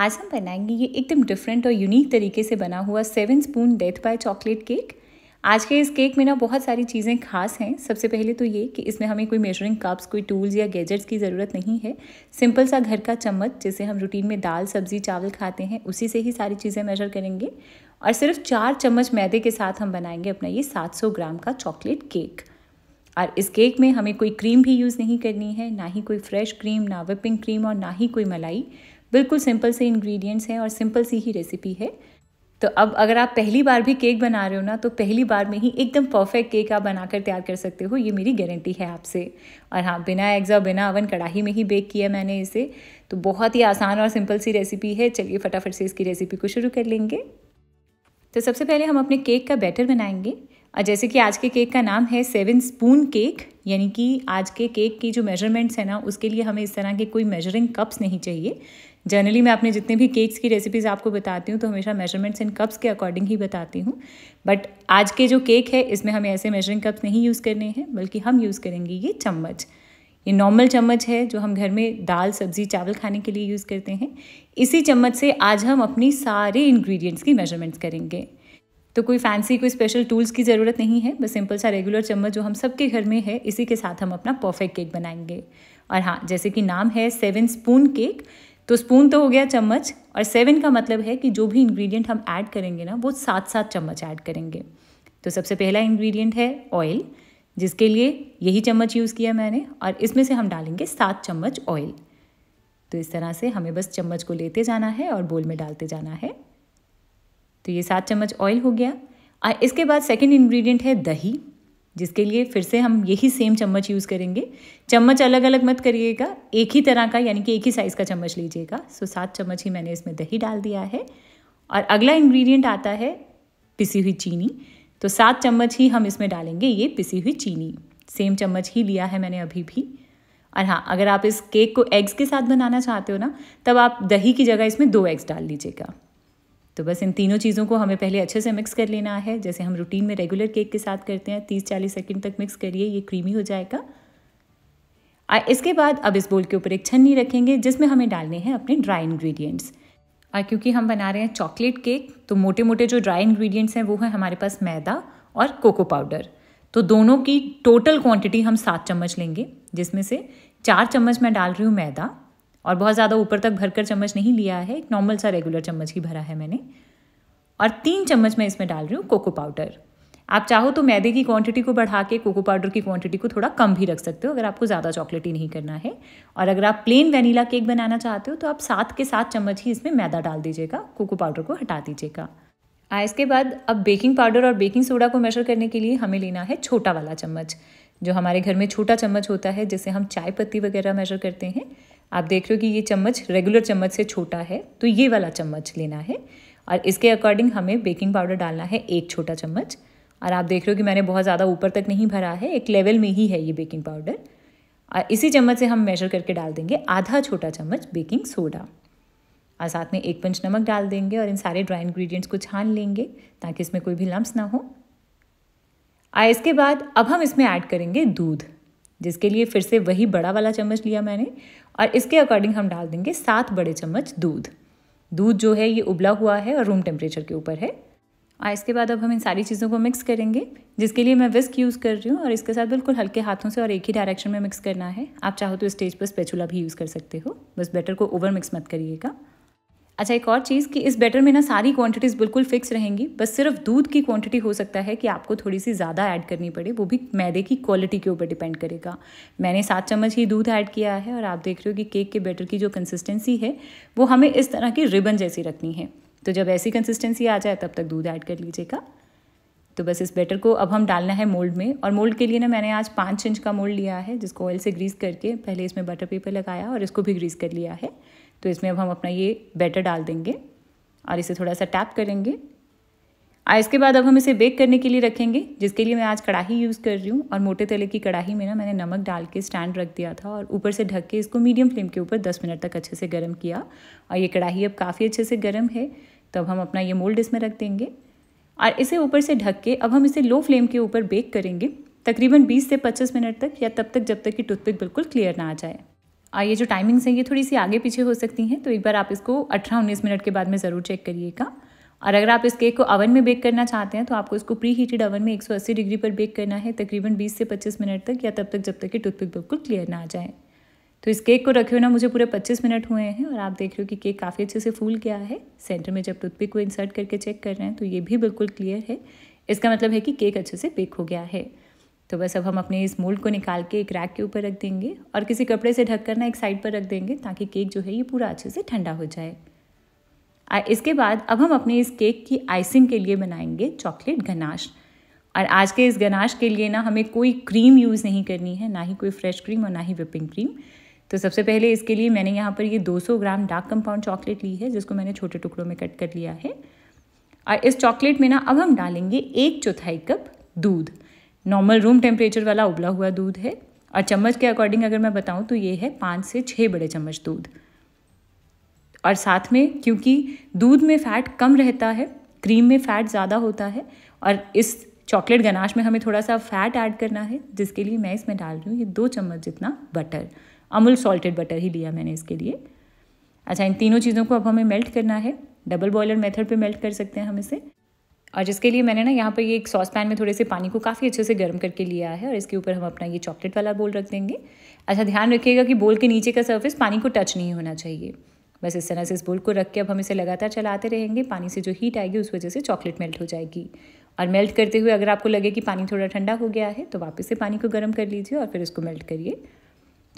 आज हम बनाएंगे ये एकदम डिफरेंट और यूनिक तरीके से बना हुआ seven spoon death by chocolate cake आज के इस केक में ना बहुत सारी चीज़ें खास हैं सबसे पहले तो ये कि इसमें हमें कोई मेजरिंग कप्स कोई टूल्स या गैजेट्स की ज़रूरत नहीं है सिंपल सा घर का चम्मच जिसे हम रूटीन में दाल सब्जी चावल खाते हैं उसी से ही सारी चीज़ें मेजर करेंगे और सिर्फ चार चम्मच मैदे के साथ हम बनाएंगे अपना ये 700 ग्राम का चॉकलेट केक और इस केक में हमें कोई क्रीम भी यूज़ नहीं करनी है ना ही कोई फ्रेश क्रीम ना विपिंग क्रीम और ना ही कोई मलाई बिल्कुल सिंपल से इंग्रेडिएंट्स हैं और सिंपल सी ही रेसिपी है तो अब अगर आप पहली बार भी केक बना रहे हो ना तो पहली बार में ही एकदम परफेक्ट केक आप बनाकर तैयार कर सकते हो ये मेरी गारंटी है आपसे और हाँ बिना एग्ज़ और बिना अवन कढ़ाई में ही बेक किया मैंने इसे तो बहुत ही आसान और सिंपल सी रेसिपी है चलिए फटाफट से इसकी रेसिपी को शुरू कर लेंगे तो सबसे पहले हम अपने केक का बैटर बनाएंगे और जैसे कि आज के केक का नाम है सेवन स्पून केक यानी कि आज के केक की जो मेजरमेंट्स हैं ना उसके लिए हमें इस तरह के कोई मेजरिंग कप्स नहीं चाहिए जनरली मैं अपने जितने भी केक्स की रेसिपीज़ आपको बताती हूँ तो हमेशा मेजरमेंट्स एंड कप्स के अकॉर्डिंग ही बताती हूँ बट आज के जो केक है इसमें हमें ऐसे मेजरिंग कप्स नहीं यूज़ करने हैं बल्कि हम यूज़ करेंगे ये चम्मच ये नॉर्मल चम्मच है जो हम घर में दाल सब्जी चावल खाने के लिए यूज़ करते हैं इसी चम्मच से आज हम अपनी सारे इंग्रेडिएंट्स की मेजरमेंट्स करेंगे तो कोई फैंसी कोई स्पेशल टूल्स की ज़रूरत नहीं है बस सिंपल सा रेगुलर चम्मच जो हम सबके घर में है इसी के साथ हम अपना परफेक्ट केक बनाएंगे और हाँ जैसे कि नाम है सेवन स्पून केक तो स्पून तो हो गया चम्मच और सेवन का मतलब है कि जो भी इंग्रेडिएंट हम ऐड करेंगे ना वो सात सात चम्मच ऐड करेंगे तो सबसे पहला इंग्रेडिएंट है ऑयल जिसके लिए यही चम्मच यूज़ किया मैंने और इसमें से हम डालेंगे सात चम्मच ऑयल तो इस तरह से हमें बस चम्मच को लेते जाना है और बोल में डालते जाना है तो ये सात चम्मच ऑयल हो गया और इसके बाद सेकेंड इन्ग्रीडियंट है दही जिसके लिए फिर से हम यही सेम चम्मच यूज़ करेंगे चम्मच अलग अलग मत करिएगा एक ही तरह का यानी कि एक ही साइज़ का चम्मच लीजिएगा सो सात चम्मच ही मैंने इसमें दही डाल दिया है और अगला इंग्रेडिएंट आता है पिसी हुई चीनी तो सात चम्मच ही हम इसमें डालेंगे ये पिसी हुई चीनी सेम चम्मच ही लिया है मैंने अभी भी और हाँ अगर आप इस केक को एग्स के साथ बनाना चाहते हो ना तब आप दही की जगह इसमें दो एग्स डाल लीजिएगा तो बस इन तीनों चीज़ों को हमें पहले अच्छे से मिक्स कर लेना है जैसे हम रूटीन में रेगुलर केक के साथ करते हैं तीस चालीस सेकेंड तक मिक्स करिए ये क्रीमी हो जाएगा और इसके बाद अब इस बोल के ऊपर एक छन्नी रखेंगे जिसमें हमें डालने हैं अपने ड्राई इन्ग्रीडियंट्स और क्योंकि हम बना रहे हैं चॉकलेट केक तो मोटे मोटे जो ड्राई इन्ग्रीडियंट्स हैं वो हैं हमारे पास मैदा और कोको पाउडर तो दोनों की टोटल क्वांटिटी हम सात चम्मच लेंगे जिसमें से चार चम्मच मैं डाल रही हूँ मैदा और बहुत ज़्यादा ऊपर तक भरकर चम्मच नहीं लिया है एक नॉर्मल सा रेगुलर चम्मच ही भरा है मैंने और तीन चम्मच मैं इसमें डाल रही हूँ कोको पाउडर आप चाहो तो मैदे की क्वांटिटी को बढ़ा के कोको पाउडर की क्वांटिटी को थोड़ा कम भी रख सकते हो अगर आपको ज़्यादा चॉकलेटी नहीं करना है और अगर आप प्लेन वनीला केक बनाना चाहते हो तो आप सात के सात चम्मच ही इसमें मैदा डाल दीजिएगा कोको पाउडर को हटा दीजिएगा आ इसके बाद अब बेकिंग पाउडर और बेकिंग सोडा को मेजर करने के लिए हमें लेना है छोटा वाला चम्मच जो हमारे घर में छोटा चम्मच होता है जिसे हम चाय पत्ती वगैरह मेजर करते हैं आप देख रहे हो कि ये चम्मच रेगुलर चम्मच से छोटा है तो ये वाला चम्मच लेना है और इसके अकॉर्डिंग हमें बेकिंग पाउडर डालना है एक छोटा चम्मच और आप देख रहे हो कि मैंने बहुत ज़्यादा ऊपर तक नहीं भरा है एक लेवल में ही है ये बेकिंग पाउडर और इसी चम्मच से हम मेजर करके डाल देंगे आधा छोटा चम्मच बेकिंग सोडा और साथ में एक पंच नमक डाल देंगे और इन सारे ड्राई इन्ग्रीडियंट्स को छान लेंगे ताकि इसमें कोई भी लम्ब ना हो और इसके बाद अब हम इसमें ऐड करेंगे दूध जिसके लिए फिर से वही बड़ा वाला चम्मच लिया मैंने और इसके अकॉर्डिंग हम डाल देंगे सात बड़े चम्मच दूध दूध जो है ये उबला हुआ है और रूम टेम्परेचर के ऊपर है और इसके बाद अब हम इन सारी चीज़ों को मिक्स करेंगे जिसके लिए मैं विस्क यूज़ कर रही हूँ और इसके साथ बिल्कुल हल्के हाथों से और एक ही डायरेक्शन में मिक्स करना है आप चाहो तो स्टेज पर स्पेचुला भी यूज़ कर सकते हो बस बैटर को ओवर मिक्स मत करिएगा अच्छा एक और चीज़ कि इस बैटर में ना सारी क्वांटिटीज़ बिल्कुल फिक्स रहेंगी बस सिर्फ दूध की क्वांटिटी हो सकता है कि आपको थोड़ी सी ज़्यादा ऐड करनी पड़े वो भी मैदे की क्वालिटी के ऊपर डिपेंड करेगा मैंने सात चम्मच ही दूध ऐड किया है और आप देख रहे हो कि केक के बैटर की जो कंसिस्टेंसी है वो हमें इस तरह की रिबन जैसी रखनी है तो जब ऐसी कंसिस्टेंसी आ जाए तब तक दूध ऐड कर लीजिएगा तो बस इस बैटर को अब हम डालना है मोल्ड में और मोल्ड के लिए ना मैंने आज पाँच इंच का मोल्ड लिया है जिसको ऑयल से ग्रीस करके पहले इसमें बटर पेपर लगाया और इसको भी ग्रीस कर लिया है तो इसमें अब हम अपना ये बैटर डाल देंगे और इसे थोड़ा सा टैप करेंगे और इसके बाद अब हम इसे बेक करने के लिए रखेंगे जिसके लिए मैं आज कढ़ाई यूज़ कर रही हूँ और मोटे तले की कढ़ाई में ना मैंने नमक डाल के स्टैंड रख दिया था और ऊपर से ढक के इसको मीडियम फ्लेम के ऊपर 10 मिनट तक अच्छे से गर्म किया और ये कढ़ाई अब काफ़ी अच्छे से गर्म है तो अब हम अपना ये मोल्ड इसमें रख देंगे और इसे ऊपर से ढक के अब हम इसे लो फ्लेम के ऊपर बेक करेंगे तकरीबन बीस से पच्चीस मिनट तक या तब तक जब तक कि टूथपिक बिल्कुल क्लियर ना आ जाए ये जो टाइमिंग्स हैं ये थोड़ी सी आगे पीछे हो सकती हैं तो एक बार आप इसको अठारह उन्नीस मिनट के बाद में ज़रूर चेक करिएगा और अगर आप इस केक को अवन में बेक करना चाहते हैं तो आपको इसको प्री हीटेड अवन में 180 डिग्री पर बेक करना है तकरीबन 20 से 25 मिनट तक या तब तक जब तक कि टूथपिक बिल्कुल क्लियर ना आ जाए तो इस केक को रखे हुए ना मुझे पूरे 25 मिनट हुए हैं और आप देख रहे हो कि केक काफ़ी अच्छे से फूल गया है सेंटर में जब टूथपिक को इंसर्ट करके चेक कर रहे हैं तो ये भी बिल्कुल क्लियर है इसका मतलब है कि केक अच्छे से बेक हो गया है तो बस अब हम अपने इस मोल्ड को निकाल के एक रैक के ऊपर रख देंगे और किसी कपड़े से ढक ना एक साइड पर रख देंगे ताकि केक जो है ये पूरा अच्छे से ठंडा हो जाए इसके बाद अब हम अपने इस केक की आइसिंग के लिए बनाएंगे चॉकलेट गनाश और आज के इस गनाश के लिए ना हमें कोई क्रीम यूज़ नहीं करनी है ना ही कोई फ्रेश क्रीम और ना ही विपिंग क्रीम तो सबसे पहले इसके लिए मैंने यहाँ पर ये 200 ग्राम डार्क कंपाउंड चॉकलेट ली है जिसको मैंने छोटे टुकड़ों में कट कर लिया है और इस चॉकलेट में ना अब हम डालेंगे एक चौथाई कप दूध नॉर्मल रूम टेम्परेचर वाला उबला हुआ दूध है और चम्मच के अकॉर्डिंग अगर मैं बताऊँ तो ये है पाँच से छः बड़े चम्मच दूध और साथ में क्योंकि दूध में फ़ैट कम रहता है क्रीम में फ़ैट ज़्यादा होता है और इस चॉकलेट गनाश में हमें थोड़ा सा फ़ैट ऐड करना है जिसके लिए मैं इसमें डाल रही हूँ ये दो चम्मच जितना बटर अमूल सॉल्टेड बटर ही लिया मैंने इसके लिए अच्छा इन तीनों चीज़ों को अब हमें मेल्ट करना है डबल बॉयलर मेथड पे मेल्ट कर सकते हैं हम इसे और जिसके लिए मैंने ना यहाँ पर ये एक सॉस पैन में थोड़े से पानी को काफ़ी अच्छे से गर्म करके लिया है और इसके ऊपर हम अपना ये चॉकलेट वाला बोल रख देंगे अच्छा ध्यान रखिएगा कि बोल के नीचे का सर्फेस पानी को टच नहीं होना चाहिए बस इस तरह से इस बोल को रख के अब हम इसे लगातार चलाते रहेंगे पानी से जो हीट आएगी उस वजह से चॉकलेट मेल्ट हो जाएगी और मेल्ट करते हुए अगर आपको लगे कि पानी थोड़ा ठंडा हो गया है तो वापस से पानी को गर्म कर लीजिए और फिर इसको मेल्ट करिए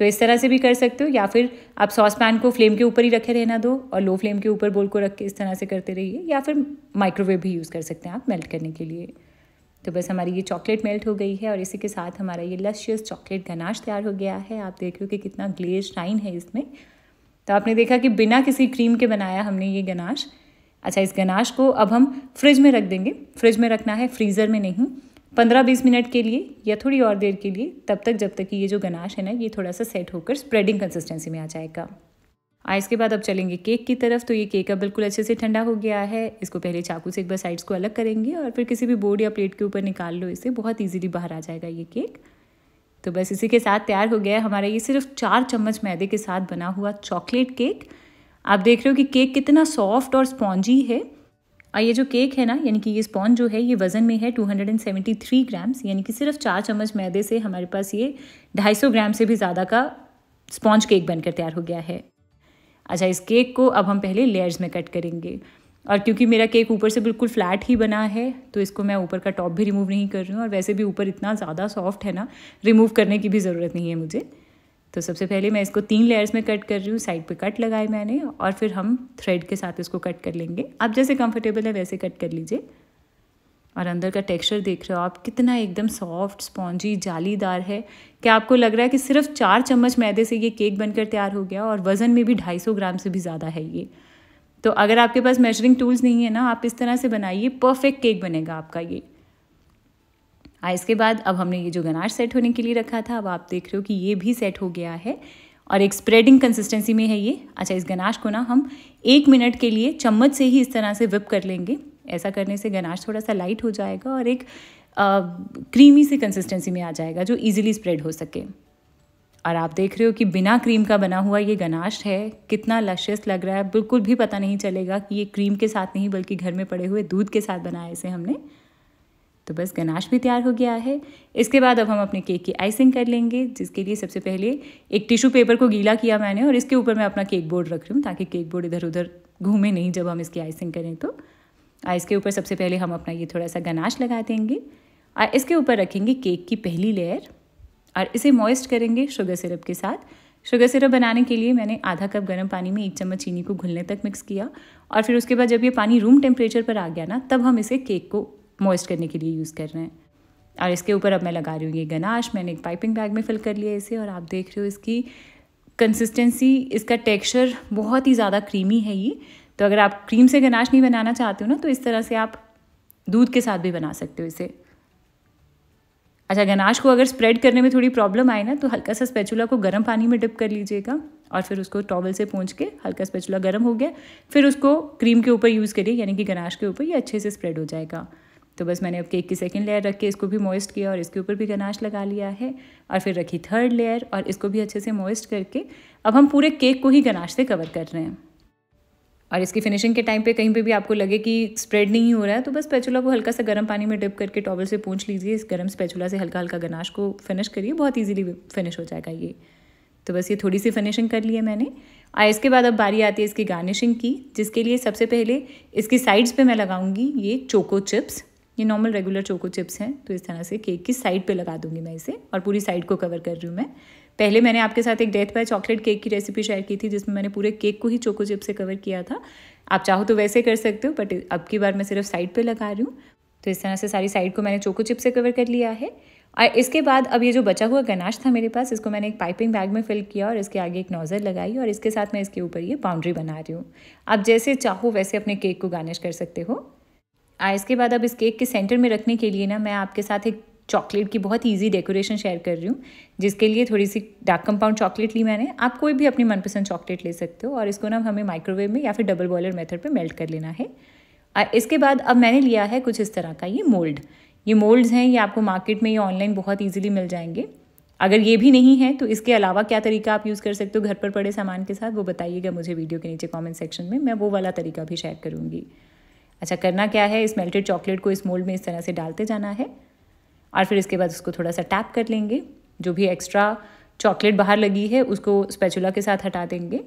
तो इस तरह से भी कर सकते हो या फिर आप सॉस पैन को फ्लेम के ऊपर ही रखे रहना दो और लो फ्लेम के ऊपर बोल को रख के इस तरह से करते रहिए या फिर माइक्रोवेव भी यूज़ कर सकते हैं आप मेल्ट करने के लिए तो बस हमारी ये चॉकलेट मेल्ट हो गई है और इसी के साथ हमारा ये लशियस चॉकलेट गनाश तैयार हो गया है आप देख रहे हो कि कितना ग्लेज शाइन है इसमें तो आपने देखा कि बिना किसी क्रीम के बनाया हमने ये गनाश अच्छा इस गनाश को अब हम फ्रिज में रख देंगे फ्रिज में रखना है फ्रीज़र में नहीं पंद्रह बीस मिनट के लिए या थोड़ी और देर के लिए तब तक जब तक कि ये जो गनाश है ना ये थोड़ा सा सेट होकर स्प्रेडिंग कंसिस्टेंसी में आ जाएगा आ इसके बाद अब चलेंगे केक की तरफ तो ये केक अब बिल्कुल अच्छे से ठंडा हो गया है इसको पहले चाकू से एक बार साइड्स को अलग करेंगे और फिर किसी भी बोर्ड या प्लेट के ऊपर निकाल लो इसे बहुत ईजिली बाहर आ जाएगा ये केक तो बस इसी के साथ तैयार हो गया है हमारा ये सिर्फ चार चम्मच मैदे के साथ बना हुआ चॉकलेट केक आप देख रहे हो कि केक कितना सॉफ्ट और स्पॉन्जी है और ये जो केक है ना यानी कि ये स्पॉन जो है ये वज़न में है 273 ग्राम्स यानी कि सिर्फ चार चम्मच मैदे से हमारे पास ये 250 ग्राम से भी ज़्यादा का स्पॉन्ज केक बनकर तैयार हो गया है अच्छा इस केक को अब हम पहले लेयर्स में कट करेंगे और क्योंकि मेरा केक ऊपर से बिल्कुल फ्लैट ही बना है तो इसको मैं ऊपर का टॉप भी रिमूव नहीं कर रही हूँ और वैसे भी ऊपर इतना ज़्यादा सॉफ्ट है ना रिमूव करने की भी ज़रूरत नहीं है मुझे तो सबसे पहले मैं इसको तीन लेयर्स में कट कर रही हूँ साइड पे कट लगाए मैंने और फिर हम थ्रेड के साथ इसको कट कर लेंगे आप जैसे कंफर्टेबल है वैसे कट कर लीजिए और अंदर का टेक्सचर देख रहे हो आप कितना एकदम सॉफ्ट स्पॉन्जी जालीदार है क्या आपको लग रहा है कि सिर्फ चार चम्मच मैदे से ये केक बनकर तैयार हो गया और वज़न में भी ढाई सौ ग्राम से भी ज़्यादा है ये तो अगर आपके पास मेजरिंग टूल्स नहीं है ना आप इस तरह से बनाइए परफेक्ट केक बनेगा आपका ये आ इसके बाद अब हमने ये जो गनाश सेट होने के लिए रखा था अब आप देख रहे हो कि ये भी सेट हो गया है और एक स्प्रेडिंग कंसिस्टेंसी में है ये अच्छा इस गनाश को ना हम एक मिनट के लिए चम्मच से ही इस तरह से विप कर लेंगे ऐसा करने से गनाश थोड़ा सा लाइट हो जाएगा और एक आ, क्रीमी सी कंसिस्टेंसी में आ जाएगा जो इजीली स्प्रेड हो सके और आप देख रहे हो कि बिना क्रीम का बना हुआ ये गनाश है कितना लशियस लग रहा है बिल्कुल भी पता नहीं चलेगा कि ये क्रीम के साथ नहीं बल्कि घर में पड़े हुए दूध के साथ बनाया इसे हमने तो बस गनाश भी तैयार हो गया है इसके बाद अब हम अपने केक की आइसिंग कर लेंगे जिसके लिए सबसे पहले एक टिश्यू पेपर को गीला किया मैंने और इसके ऊपर मैं अपना केक बोर्ड रख रही हूँ ताकि केक बोर्ड इधर उधर घूमे नहीं जब हम इसकी आइसिंग करें तो आइस के ऊपर सबसे पहले हम अपना ये थोड़ा सा गनाश लगा देंगे और इसके ऊपर रखेंगे केक की पहली लेयर और इसे मॉइस्ट करेंगे शुगर सिरप के साथ शुगर सिरप बनाने के लिए मैंने आधा कप गर्म पानी में एक चम्मच चीनी को घुलने तक मिक्स किया और फिर उसके बाद जब ये पानी रूम टेम्परेचर पर आ गया ना तब हम इसे केक को मॉइस्ट करने के लिए यूज़ कर रहे हैं और इसके ऊपर अब मैं लगा रही हूँ ये गनाश मैंने एक पाइपिंग बैग में फिल कर लिया इसे और आप देख रहे हो इसकी कंसिस्टेंसी इसका टेक्सचर बहुत ही ज़्यादा क्रीमी है ये तो अगर आप क्रीम से गनाश नहीं बनाना चाहते हो ना तो इस तरह से आप दूध के साथ भी बना सकते हो इसे अच्छा गनाश को अगर स्प्रेड करने में थोड़ी प्रॉब्लम आए ना तो हल्का सा स्पेचुला को गर्म पानी में डिप कर लीजिएगा और फिर उसको टॉवल से पहुँच के हल्का स्पेचुला गर्म हो गया फिर उसको क्रीम के ऊपर यूज़ करिए यानी कि गनाश के ऊपर ये अच्छे से स्प्रेड हो जाएगा तो बस मैंने अब केक की सेकेंड लेयर रख के इसको भी मॉइस्ट किया और इसके ऊपर भी गनाश लगा लिया है और फिर रखी थर्ड लेयर और इसको भी अच्छे से मॉइस्ट करके अब हम पूरे केक को ही गनाश से कवर कर रहे हैं और इसकी फिनिशिंग के टाइम पे कहीं पे भी आपको लगे कि स्प्रेड नहीं हो रहा है तो बस स्पैचुला को हल्का सा गर्म पानी में डिप करके टॉवल से पूछ लीजिए इस गर्म स्पैचुला से हल्का हल्का गनाश को फिनिश करिए बहुत ईजिली फिनिश हो जाएगा ये तो बस ये थोड़ी सी फिनिशिंग कर ली है मैंने और इसके बाद अब बारी आती है इसकी गार्निशिंग की जिसके लिए सबसे पहले इसकी साइड्स पे मैं लगाऊंगी ये चोको चिप्स ये नॉर्मल रेगुलर चोको चिप्स हैं तो इस तरह से केक की साइड पे लगा दूंगी मैं इसे और पूरी साइड को कवर कर रही हूँ मैं पहले मैंने आपके साथ एक डेथ बाय चॉकलेट केक की रेसिपी शेयर की थी जिसमें मैंने पूरे केक को ही चोको चिप से कवर किया था आप चाहो तो वैसे कर सकते हो बट अब की बार मैं सिर्फ साइड पर लगा रही हूँ तो इस तरह से सारी साइड को मैंने चोको चिप से कवर कर लिया है और इसके बाद अब ये जो बचा हुआ गनाश था मेरे पास इसको मैंने एक पाइपिंग बैग में फिल किया और इसके आगे एक नोज़र लगाई और इसके साथ मैं इसके ऊपर ये बाउंड्री बना रही हूँ आप जैसे चाहो वैसे अपने केक को गार्निश कर सकते हो आ, इसके बाद अब इस केक के सेंटर में रखने के लिए ना मैं आपके साथ एक चॉकलेट की बहुत ईजी डेकोरेशन शेयर कर रही हूँ जिसके लिए थोड़ी सी डार्क कंपाउंड चॉकलेट ली मैंने आप कोई भी अपनी मनपसंद चॉकलेट ले सकते हो और इसको ना हमें माइक्रोवेव में या फिर डबल बॉयलर मेथड पे मेल्ट कर लेना है और इसके बाद अब मैंने लिया है कुछ इस तरह का ये मोल्ड ये मोल्ड्स हैं ये आपको मार्केट में ये ऑनलाइन बहुत ईजिली मिल जाएंगे अगर ये भी नहीं है तो इसके अलावा क्या तरीका आप यूज़ कर सकते हो घर पर पड़े सामान के साथ वो बताइएगा मुझे वीडियो के नीचे कॉमेंट सेक्शन में मैं वो वाला तरीका भी शेयर करूँगी अच्छा करना क्या है इस मेल्टेड चॉकलेट को इस मोल्ड में इस तरह से डालते जाना है और फिर इसके बाद उसको थोड़ा सा टैप कर लेंगे जो भी एक्स्ट्रा चॉकलेट बाहर लगी है उसको स्पेचुला के साथ हटा देंगे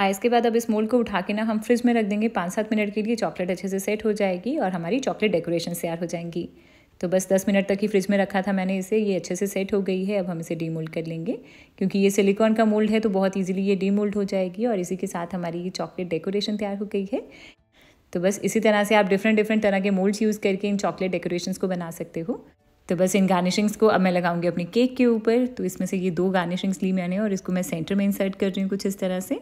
और इसके बाद अब इस मोल्ड को उठा के ना हम फ्रिज में रख देंगे पाँच सात मिनट के लिए चॉकलेट अच्छे से सेट हो जाएगी और हमारी चॉकलेट डेकोरेशन तैयार हो जाएंगी तो बस दस मिनट तक ही फ्रिज में रखा था मैंने इसे ये अच्छे से सेट हो गई है अब हम इसे डीमोल्ड कर लेंगे क्योंकि ये सिलिकॉन का मोल्ड है तो बहुत ईजिली ये डीमोल्ड हो जाएगी और इसी के साथ हमारी ये चॉकलेट डेकोरेशन तैयार हो गई है तो बस इसी तरह से आप डिफरेंट डिफरेंट तरह के मोल्ड्स यूज़ करके इन चॉकलेट डेकोरेशन को बना सकते हो तो बस इन गार्निशिंग्स को अब मैं लगाऊंगी अपने केक के ऊपर तो इसमें से ये दो गार्निशिंग्स ली मैंने और इसको मैं सेंटर में इंसर्ट कर रही हूँ कुछ इस तरह से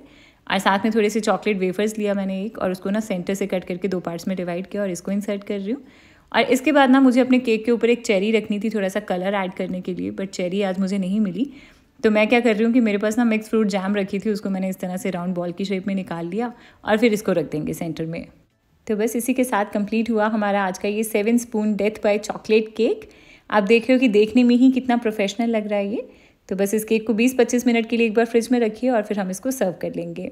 और साथ में थोड़े से चॉकलेट वेफर्स लिया मैंने एक और उसको ना सेंटर से कट करके दो पार्ट्स में डिवाइड किया और इसको इंसर्ट कर रही हूँ और इसके बाद ना मुझे अपने केक के ऊपर एक चेरी रखनी थी थोड़ा सा कलर ऐड करने के लिए बट चेरी आज मुझे नहीं मिली तो मैं क्या कर रही हूँ कि मेरे पास ना मिक्स फ्रूट जैम रखी थी उसको मैंने इस तरह से राउंड बॉल की शेप में निकाल लिया और फिर इसको रख देंगे सेंटर में तो बस इसी के साथ कंप्लीट हुआ हमारा आज का ये seven spoon death by chocolate cake आप देख रहे हो कि देखने में ही कितना प्रोफेशनल लग रहा है ये तो बस इस केक को 20-25 मिनट के लिए एक बार फ्रिज में रखिए और फिर हम इसको सर्व कर लेंगे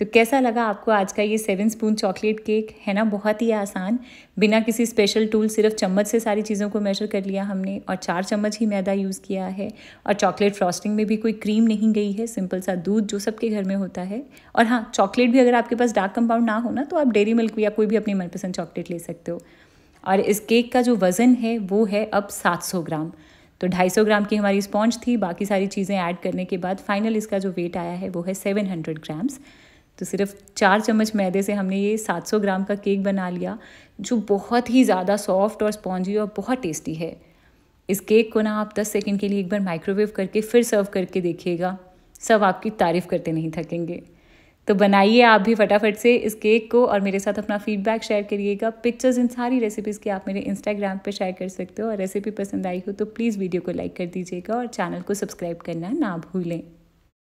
तो कैसा लगा आपको आज का ये सेवन स्पून चॉकलेट केक है ना बहुत ही आसान बिना किसी स्पेशल टूल सिर्फ चम्मच से सारी चीज़ों को मेजर कर लिया हमने और चार चम्मच ही मैदा यूज़ किया है और चॉकलेट फ्रॉस्टिंग में भी कोई क्रीम नहीं गई है सिंपल सा दूध जो सबके घर में होता है और हाँ चॉकलेट भी अगर आपके पास डार्क कंपाउंड ना हो ना तो आप डेरी मिल्क या कोई भी अपनी मनपसंद चॉकलेट ले सकते हो और इस केक का जो वज़न है वो है अब 700 ग्राम तो 250 ग्राम की हमारी स्पॉन्ज थी बाकी सारी चीज़ें ऐड करने के बाद फाइनल इसका जो वेट आया है वो है 700 ग्राम्स तो सिर्फ चार चम्मच मैदे से हमने ये 700 ग्राम का केक बना लिया जो बहुत ही ज़्यादा सॉफ्ट और स्पॉन्जी और बहुत टेस्टी है इस केक को ना आप 10 सेकंड के लिए एक बार माइक्रोवेव करके फिर सर्व करके देखिएगा सब आपकी तारीफ़ करते नहीं थकेंगे तो बनाइए आप भी फटाफट से इस केक को और मेरे साथ अपना फीडबैक शेयर करिएगा पिक्चर्स इन सारी रेसिपीज़ की आप मेरे इंस्टाग्राम पर शेयर कर सकते हो और रेसिपी पसंद आई हो तो प्लीज़ वीडियो को लाइक कर दीजिएगा और चैनल को सब्सक्राइब करना ना भूलें